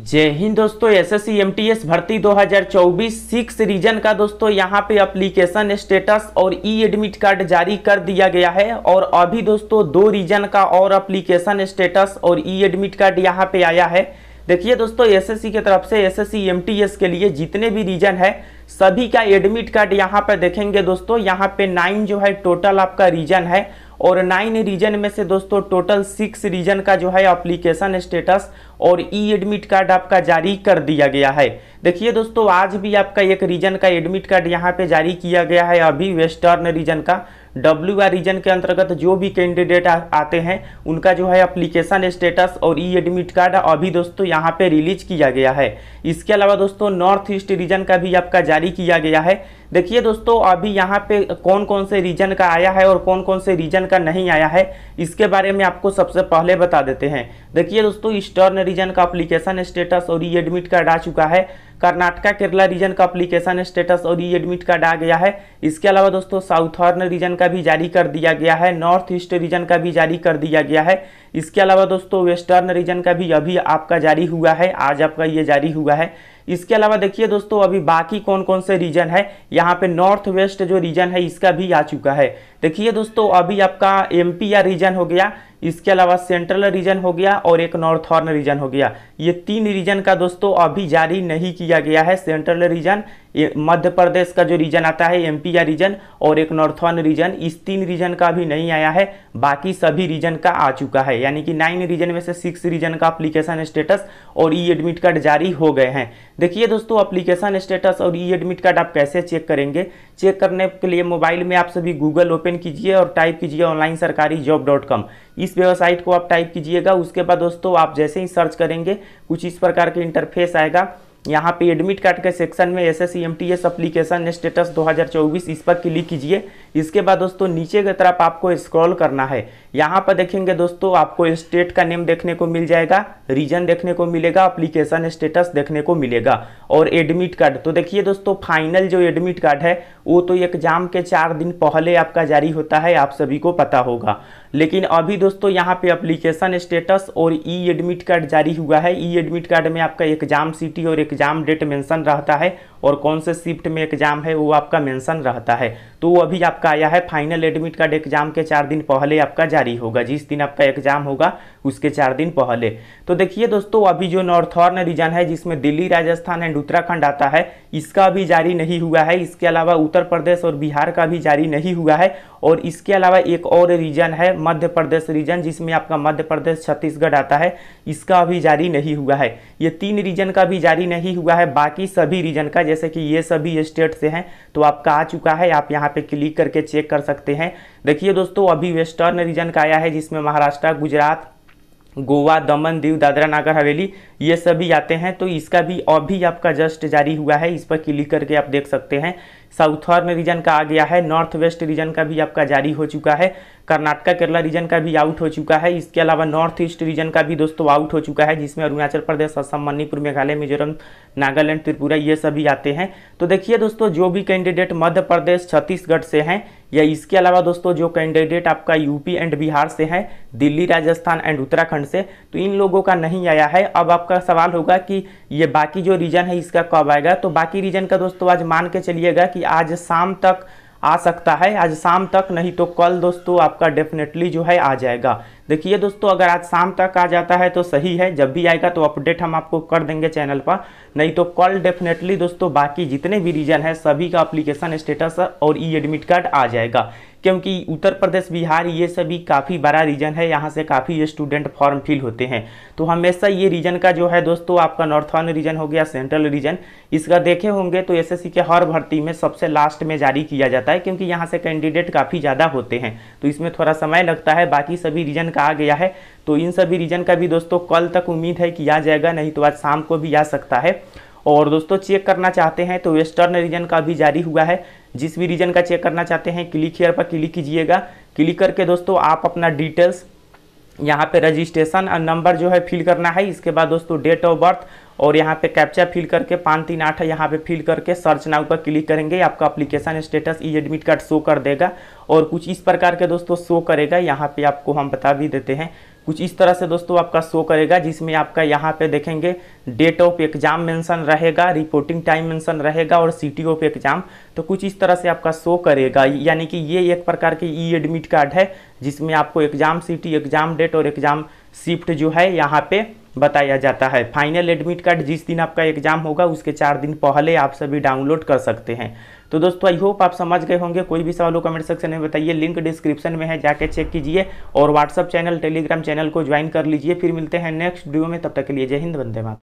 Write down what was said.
जय हिंद दोस्तों S S सी भर्ती 2024 सिक्स रीजन का दोस्तों यहां पे अप्लीकेशन स्टेटस और ई एडमिट कार्ड जारी कर दिया गया है और अभी दोस्तों दो रीजन का और अप्लीकेशन स्टेटस और ई एडमिट कार्ड यहां पे आया है देखिए दोस्तों एसएससी की तरफ से एसएससी के लिए जितने भी रीजन है सभी का एडमिट कार्ड यहाँ पर देखेंगे दोस्तों यहाँ पे नाइन जो है टोटल आपका रीजन है और नाइन रीजन में से दोस्तों टोटल सिक्स रीजन का जो है अप्लीकेशन स्टेटस और ई एडमिट कार्ड आपका जारी कर दिया गया है देखिए दोस्तों आज भी आपका एक रीजन का एडमिट कार्ड यहाँ पे जारी किया गया है अभी वेस्टर्न रीजन का डब्ल्यू रीजन के अंतर्गत जो भी कैंडिडेट आते हैं उनका जो है अप्लीकेशन स्टेटस और ई एडमिट कार्ड अभी दोस्तों यहाँ पे रिलीज किया गया है इसके अलावा दोस्तों नॉर्थ ईस्ट रीजन का भी आपका जारी किया गया है देखिए दोस्तों अभी यहाँ पे कौन कौन से रीजन का आया है और कौन कौन से रीजन का नहीं आया है इसके बारे में आपको सबसे पहले बता देते हैं देखिए दोस्तों ईस्टर्न रीजन का अप्लीकेशन स्टेटस और ई एडमिट कार्ड आ चुका है कर्नाटका केरला रीजन का अप्लीकेशन स्टेटस और ई एडमिट कार्ड आ गया है इसके अलावा दोस्तों साउथर्न रीजन का भी जारी कर दिया गया है नॉर्थ ईस्ट रीजन का भी जारी कर दिया गया है इसके अलावा दोस्तों वेस्टर्न रीजन का भी अभी आपका जारी हुआ है आज आपका ये जारी हुआ है इसके अलावा देखिए दोस्तों अभी बाकी कौन कौन से रीजन है यहाँ पे नॉर्थ वेस्ट जो रीजन है इसका भी आ चुका है देखिए दोस्तों अभी आपका एमपी या रीजन हो गया इसके अलावा सेंट्रल रीजन हो गया और एक नॉर्थॉर्न रीजन हो गया ये तीन रीजन का दोस्तों अभी जारी नहीं किया गया है सेंट्रल रीजन मध्य प्रदेश का जो रीजन आता है एमपी या रीजन और एक नॉर्थॉर्न रीजन इस तीन रीजन का अभी नहीं आया है बाकी सभी रीजन का आ चुका है यानी कि नाइन रीजन में से सिक्स रीजन का अप्लीकेशन स्टेटस और ई एडमिट कार्ड जारी हो गए हैं देखिए दोस्तों अप्लीकेशन स्टेटस और ई एडमिट कार्ड आप कैसे चेक करेंगे चेक करने के लिए मोबाइल में आप सभी गूगल ओपन कीजिए और टाइप कीजिए ऑनलाइन सरकारी जॉब डॉट कॉम इस वेबसाइट को आप टाइप कीजिएगा उसके बाद दोस्तों आप जैसे ही सर्च करेंगे कुछ इस प्रकार के इंटरफेस आएगा यहाँ पे एडमिट कार्ड के सेक्शन में S S C M T S application status 2024 इस पर क्लिक कीजिए इसके बाद दोस्तों नीचे की तरफ आपको स्क्रॉल करना है यहाँ पर देखेंगे दोस्तों आपको स्टेट का नेम देखने को मिल जाएगा रीजन देखने को मिलेगा अप्लीकेशन स्टेटस देखने को मिलेगा और एडमिट कार्ड तो देखिए दोस्तों फाइनल जो एडमिट कार्ड है वो तो एग्जाम के चार दिन पहले आपका जारी होता है आप सभी को पता होगा लेकिन अभी दोस्तों यहाँ पे अप्लीकेशन स्टेटस और ई एडमिट कार्ड जारी हुआ है ई एडमिट कार्ड में आपका एग्जाम सिटी और एग्जाम डेट मेंशन रहता है और कौन से शिफ्ट में एग्जाम है वो आपका मेंशन रहता है तो वो अभी आपका आया है फाइनल एडमिट कार्ड एग्जाम के चार दिन पहले आपका जारी होगा जिस दिन आपका एग्जाम होगा उसके चार दिन पहले तो देखिए दोस्तों अभी जो नॉर्थॉर्न रीजन है जिसमें दिल्ली राजस्थान एंड उत्तराखंड आता है इसका अभी जारी नहीं हुआ है इसके अलावा उत्तर प्रदेश और बिहार का भी जारी नहीं हुआ है और इसके अलावा एक और रीजन है मध्य प्रदेश रीजन जिसमें आपका मध्य प्रदेश छत्तीसगढ़ आता है इसका अभी जारी नहीं हुआ है ये तीन रीजन का भी जारी नहीं हुआ है बाकी सभी रीजन का जैसे जैसे कि ये सभी स्टेट से हैं तो आपका आ चुका है आप यहाँ पे क्लिक करके चेक कर सकते हैं देखिए दोस्तों अभी वेस्टर्न रीजन का आया है जिसमें महाराष्ट्र गुजरात गोवा दमन दीव दादरा नागर हवेली ये सभी आते हैं तो इसका भी अभी आपका जस्ट जारी हुआ है इस पर क्लिक करके आप देख सकते हैं साउथर्न रीजन का आ गया है नॉर्थ वेस्ट रीजन का भी आपका जारी हो चुका है कर्नाटका केरला रीजन का भी आउट हो चुका है इसके अलावा नॉर्थ ईस्ट रीजन का भी दोस्तों आउट हो चुका है जिसमें अरुणाचल प्रदेश असम मणिपुर मेघालय मिजोरम नागालैंड त्रिपुरा ये सभी आते हैं तो देखिए दोस्तों जो भी कैंडिडेट मध्य प्रदेश छत्तीसगढ़ से हैं या इसके अलावा दोस्तों जो कैंडिडेट आपका यूपी एंड बिहार से हैं दिल्ली राजस्थान एंड उत्तराखंड से तो इन लोगों का नहीं आया है अब आप आपका सवाल होगा कि ये बाकी जो रीजन है इसका कब आएगा तो बाकी रीजन का दोस्तों तो आज मान के चलिएगा कि आज शाम तक आ सकता है आज शाम तक नहीं तो कल दोस्तों आपका डेफिनेटली जो है आ जाएगा देखिए दोस्तों अगर आज शाम तक आ जाता है तो सही है जब भी आएगा तो अपडेट हम आपको कर देंगे चैनल पर नहीं तो कल डेफिनेटली दोस्तों बाकी जितने भी रीजन है सभी का अप्लीकेशन स्टेटस और ई एडमिट कार्ड आ जाएगा क्योंकि उत्तर प्रदेश बिहार ये सभी काफ़ी बड़ा रीजन है यहाँ से काफ़ी स्टूडेंट फॉर्म फिल होते हैं तो हमेशा ये रीजन का जो है दोस्तों आपका नॉर्थर्न रीजन हो गया सेंट्रल रीजन इसका देखे होंगे तो एसएससी के हर भर्ती में सबसे लास्ट में जारी किया जाता है क्योंकि यहाँ से कैंडिडेट काफ़ी ज़्यादा होते हैं तो इसमें थोड़ा समय लगता है बाकी सभी रीजन का आ गया है तो इन सभी रीजन का भी दोस्तों कल तक उम्मीद है कि आ जाएगा नहीं तो आज शाम को भी आ सकता है और दोस्तों चेक करना चाहते हैं तो वेस्टर्न रीजन का भी जारी हुआ है जिस भी रीजन का चेक करना चाहते हैं क्लिक हेयर पर क्लिक कीजिएगा क्लिक करके दोस्तों आप अपना डिटेल्स यहाँ पे रजिस्ट्रेशन और नंबर जो है फिल करना है इसके बाद दोस्तों डेट ऑफ बर्थ और यहाँ पे कैप्चा फिल करके पाँच तीन आठ यहाँ पे फिल करके सर्च नाउ पर क्लिक करेंगे आपका application status E admit card show कर देगा और कुछ इस प्रकार के दोस्तों शो करेगा यहाँ पे आपको हम बता भी देते हैं कुछ इस तरह से दोस्तों आपका शो करेगा जिसमें आपका यहाँ पे देखेंगे डेट ऑफ एग्जाम मेंशन रहेगा रिपोर्टिंग टाइम मेंशन रहेगा और सिटी ऑफ एग्जाम तो कुछ इस तरह से आपका शो करेगा यानी कि ये एक प्रकार के ई एडमिट कार्ड है जिसमें आपको एग्जाम सिटी एग्जाम डेट और एग्जाम शिफ्ट जो है यहाँ पे बताया जाता है फाइनल एडमिट कार्ड जिस दिन आपका एग्जाम होगा उसके चार दिन पहले आप सभी डाउनलोड कर सकते हैं तो दोस्तों आई होप आप समझ गए होंगे कोई भी सवाल हो कमेंट सेक्शन में बताइए लिंक डिस्क्रिप्शन में है जाके चेक कीजिए और व्हाट्सअप चैनल टेलीग्राम चैनल को ज्वाइन कर लीजिए फिर मिलते हैं नेक्स्ट वीडियो में तब तक के लिए जय हिंद वंदे मात